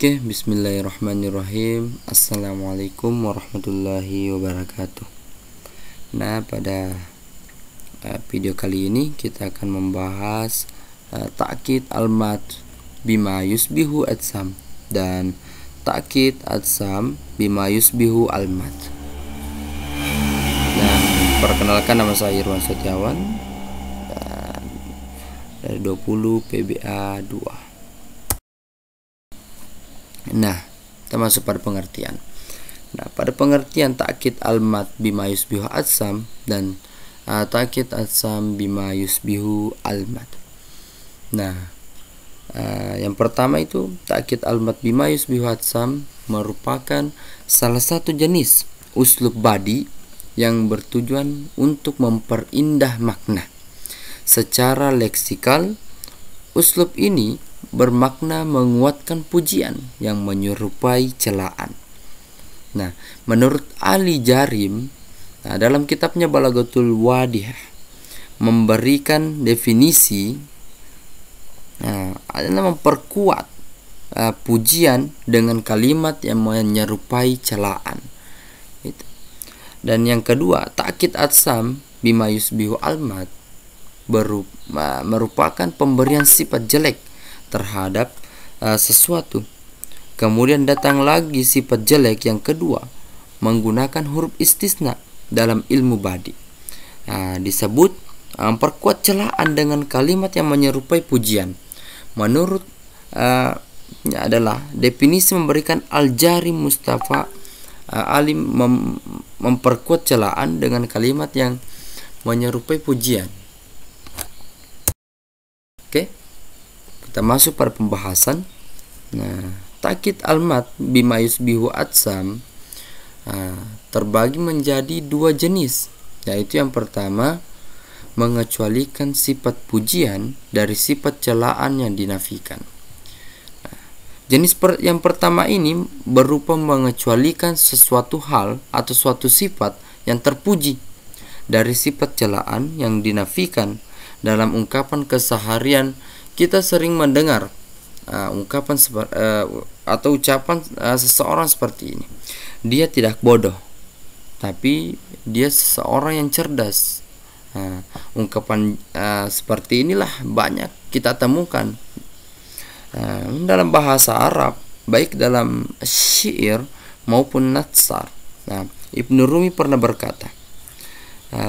Oke, okay, bismillahirrahmanirrahim. Assalamualaikum warahmatullahi wabarakatuh. Nah, pada uh, video kali ini kita akan membahas uh, eh, takkid almat bima yusbihu atsam dan takkid atsam bima yusbihu almat. Nah, perkenalkan nama saya Irwan Setiawan uh, dari 20 PBA 2. Nah, termasuk pada pengertian. Nah, pada pengertian takkit almat bimayus bihu atsam dan uh, takkid atsam bima yusbihu ah, almat. Nah, uh, yang pertama itu takkit almat bimayus bihu atsam merupakan salah satu jenis uslub badi yang bertujuan untuk memperindah makna. Secara leksikal, uslub ini bermakna menguatkan pujian yang menyerupai celaan. Nah, menurut Ali Jarim, nah dalam kitabnya Balagatul Wadih memberikan definisi nah, adalah memperkuat uh, pujian dengan kalimat yang menyerupai celaan. Gitu. Dan yang kedua, takkit atsam bima yusbihu almat berupa, eh, merupakan pemberian sifat jelek terhadap uh, sesuatu. Kemudian datang lagi sifat jelek yang kedua menggunakan huruf istisna dalam ilmu badi. Nah, disebut um, eh, perkuat celaan dengan kalimat yang menyerupai pujian. Menurut uh, adalah definisi memberikan Al-Jari Mustafa uh, Alim mem memperkuat celaan dengan kalimat yang menyerupai pujian. Oke. Okay? Kita masuk pada pembahasan. Nah, takit almat bimayus bihu atsam ah, terbagi menjadi dua jenis, yaitu yang pertama mengecualikan sifat pujian dari sifat celaan yang dinafikan. Nah, jenis per, yang pertama ini berupa mengecualikan sesuatu hal atau suatu sifat yang terpuji dari sifat celaan yang dinafikan dalam ungkapan keseharian kita sering mendengar uh, ungkapan uh, atau ucapan uh, seseorang seperti ini. Dia tidak bodoh, tapi dia seseorang yang cerdas. Uh, ungkapan uh, seperti inilah banyak kita temukan uh, dalam bahasa Arab, baik dalam syair maupun natsar. Nah, Ibnu Rumi pernah berkata,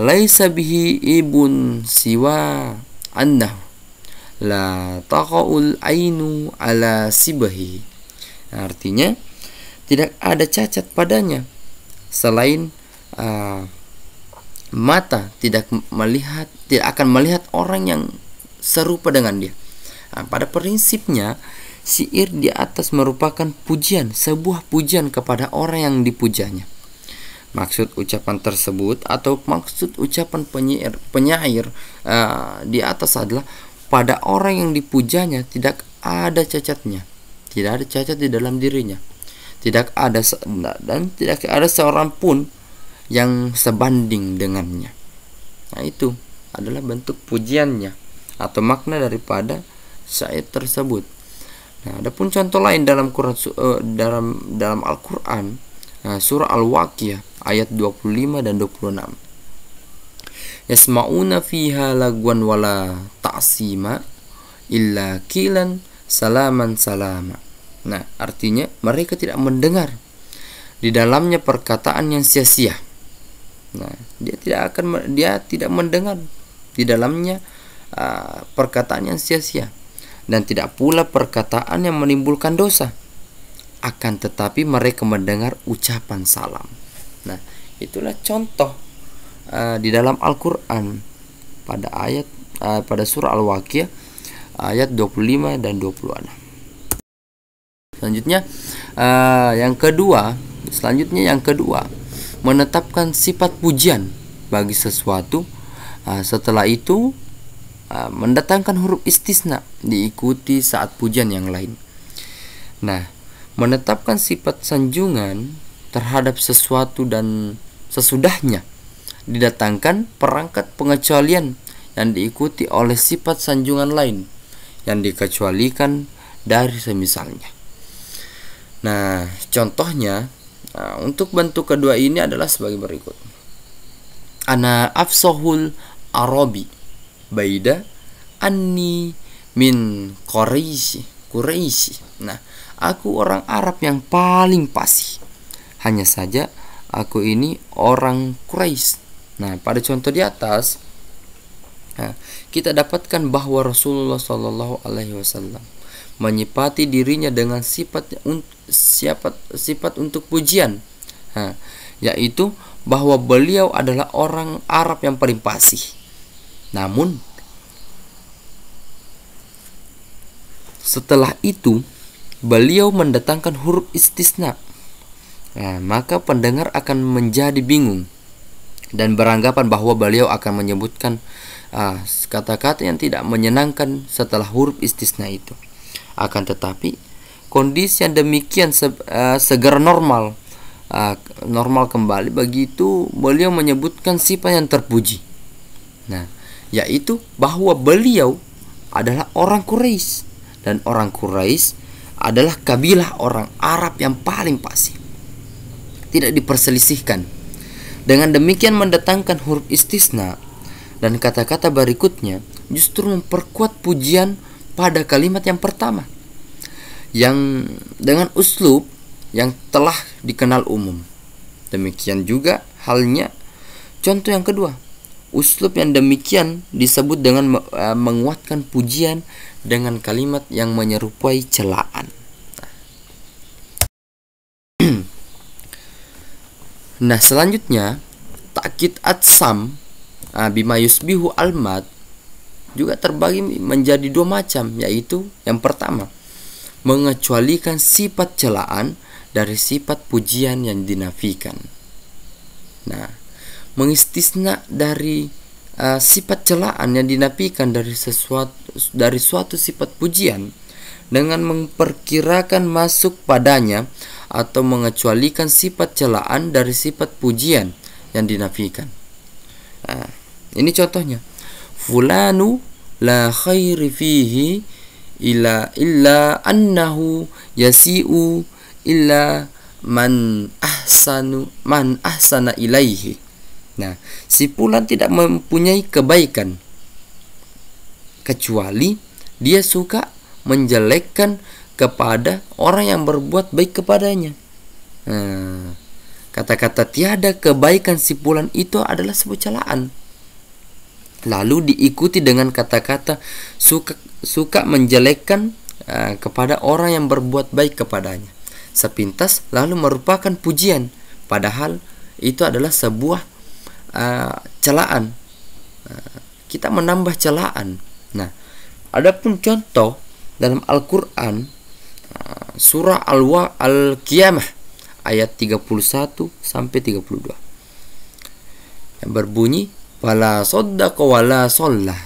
"Laisa bihi ibun siwa annahu la taqaul ainu ala sibahi artinya tidak ada cacat padanya selain uh, mata tidak melihat tidak akan melihat orang yang serupa dengan dia nah, pada prinsipnya syair di atas merupakan pujian sebuah pujian kepada orang yang dipujanya maksud ucapan tersebut atau maksud ucapan penyair penyair uh, di atas adalah pada orang yang dipujanya tidak ada cacatnya, tidak ada cacat di dalam dirinya. Tidak ada dan tidak ada seorang pun yang sebanding dengannya. Nah, itu adalah bentuk pujiannya atau makna daripada syair tersebut. Nah, ada pun contoh lain dalam Quran uh, dalam dalam Al-Qur'an nah, surah Al-Waqiah ayat 25 dan 26. Yasmauna fiha laguan wala ta'sima illa kilan salaman salama. Nah, artinya mereka tidak mendengar di dalamnya perkataan yang sia-sia. Nah, dia tidak akan dia tidak mendengar di dalamnya uh, perkataan yang sia-sia dan tidak pula perkataan yang menimbulkan dosa. Akan tetapi mereka mendengar ucapan salam. Nah, itulah contoh uh, di dalam Al-Qur'an pada ayat Ah, pada surah Al-Waqiah ayat 25 dan 26. Selanjutnya uh, yang kedua, selanjutnya yang kedua menetapkan sifat pujian bagi sesuatu. Uh, setelah itu uh, mendatangkan huruf istisna diikuti saat pujian yang lain. Nah, menetapkan sifat sanjungan terhadap sesuatu dan sesudahnya didatangkan perangkat pengecualian yang diikuti oleh sifat sanjungan lain yang dikecualikan dari semisalnya. Nah, contohnya nah, untuk bentuk kedua ini adalah sebagai berikut. Ana afsahul arabi baida anni min Quraisy. Quraisy. Nah, aku orang Arab yang paling fasih. Hanya saja aku ini orang Quraisy. Nah, pada contoh di atas Nah, kita dapatkan bahwa Rasulullah Shallallahu Alaihi Wasallam menyipati dirinya dengan sifat sifat sifat untuk pujian, nah, yaitu bahwa beliau adalah orang Arab yang paling fasih. Namun setelah itu beliau mendatangkan huruf istisna. Nah, maka pendengar akan menjadi bingung dan beranggapan bahwa beliau akan menyebutkan Ah, kata-kata yang tidak menyenangkan setelah huruf istisna itu. Akan tetapi, kondisi yang demikian se, uh, eh, segera normal uh, normal kembali begitu beliau menyebutkan sifat yang terpuji. Nah, yaitu bahwa beliau adalah orang Quraisy dan orang Quraisy adalah kabilah orang Arab yang paling pasti. Tidak diperselisihkan. Dengan demikian mendatangkan huruf istisna dan kata-kata berikutnya justru memperkuat pujian pada kalimat yang pertama yang dengan uslub yang telah dikenal umum. Demikian juga halnya contoh yang kedua. Uslub yang demikian disebut dengan e, menguatkan pujian dengan kalimat yang menyerupai celaan. Nah, selanjutnya takkid atsam Nah, bima yusbihu almat juga terbagi menjadi dua macam, yaitu yang pertama, mengecualikan sifat celaan dari sifat pujian yang dinafikan. Nah, mengistisna dari uh, sifat celaan yang dinafikan dari sesuatu dari suatu sifat pujian dengan memperkirakan masuk padanya atau mengecualikan sifat celaan dari sifat pujian yang dinafikan. Ini contohnya. Fulanu la khairi fihi illa illa annahu yasi'u illa man ahsanu man ahsana ilaihi. Nah, si fulan tidak mempunyai kebaikan kecuali dia suka menjelekkan kepada orang yang berbuat baik kepadanya. Nah, kata-kata nah, tiada kebaikan si Fulan itu adalah sebuah celaan lalu diikuti dengan kata-kata suka suka menjelekkan uh, kepada orang yang berbuat baik kepadanya. Sepintas lalu merupakan pujian, padahal itu adalah sebuah uh, celaan. Uh, kita menambah celaan. Nah, adapun contoh dalam Al-Qur'an surah Al-Wa Al-Qiyamah ayat 31 sampai 32 yang berbunyi wala saddaqa wala sollah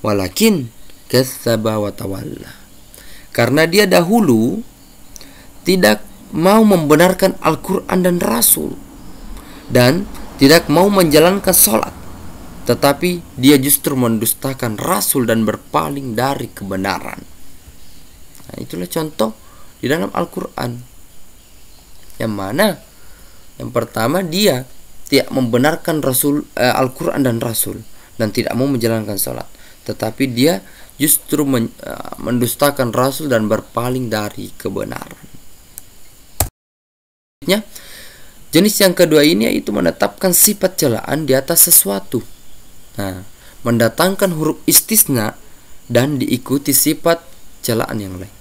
walakin kathaba wa karena dia dahulu tidak mau membenarkan Al-Quran dan Rasul dan tidak mau menjalankan sholat tetapi dia justru mendustakan Rasul dan berpaling dari kebenaran nah, itulah contoh di dalam Al-Quran yang mana yang pertama dia tidak membenarkan Rasul eh, Al-Qur'an dan Rasul dan tidak mau menjalankan sholat tetapi dia justru men, eh, mendustakan Rasul dan berpaling dari kebenaran. Selanjutnya Jenis yang kedua ini yaitu menetapkan sifat celaan di atas sesuatu. Nah, mendatangkan huruf istisna dan diikuti sifat celaan yang lain.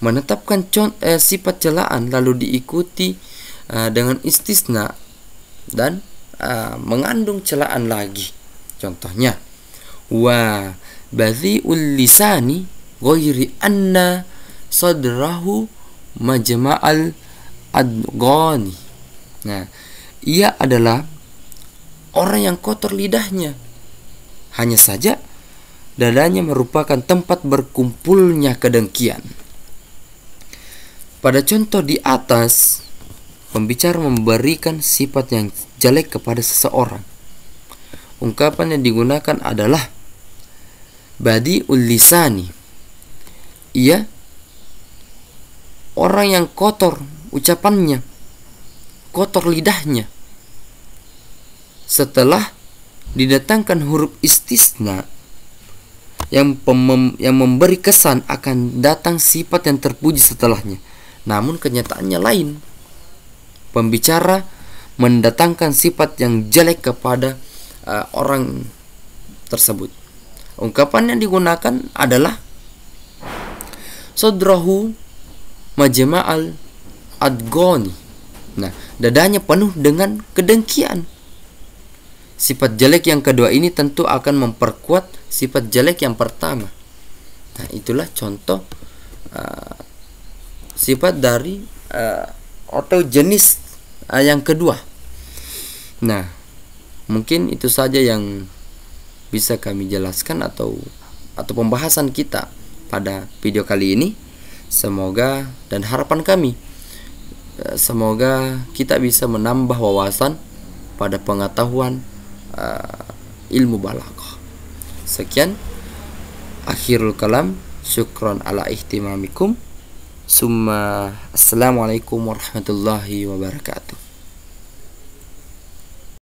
Menetapkan eh, sifat celaan lalu diikuti eh, dengan istisna dan uh, mengandung celaan lagi. Contohnya, wa bazi ulisani ghairi anna sadrahu majma'al adgani. Nah, ia adalah orang yang kotor lidahnya. Hanya saja dadanya merupakan tempat berkumpulnya kedengkian. Pada contoh di atas, Pembicara memberikan sifat yang jelek kepada seseorang. Ungkapan yang digunakan adalah badi ulisani. Ia orang yang kotor ucapannya, kotor lidahnya. Setelah didatangkan huruf istisna yang, pemem, yang memberi kesan akan datang sifat yang terpuji setelahnya. Namun kenyataannya lain pembicara mendatangkan sifat yang jelek kepada uh, orang tersebut. Ungkapan yang digunakan adalah sodrohu majma'al adgoni. Nah, dadanya penuh dengan kedengkian. Sifat jelek yang kedua ini tentu akan memperkuat sifat jelek yang pertama. Nah, itulah contoh uh, sifat dari uh, atau jenis uh, yang kedua. Nah, mungkin itu saja yang bisa kami jelaskan atau atau pembahasan kita pada video kali ini. Semoga dan harapan kami eh, semoga kita bisa menambah wawasan pada pengetahuan uh, ilmu balaghah. Sekian akhirul kalam syukron ala ihtimamikum. Summa Assalamualaikum warahmatullahi wabarakatuh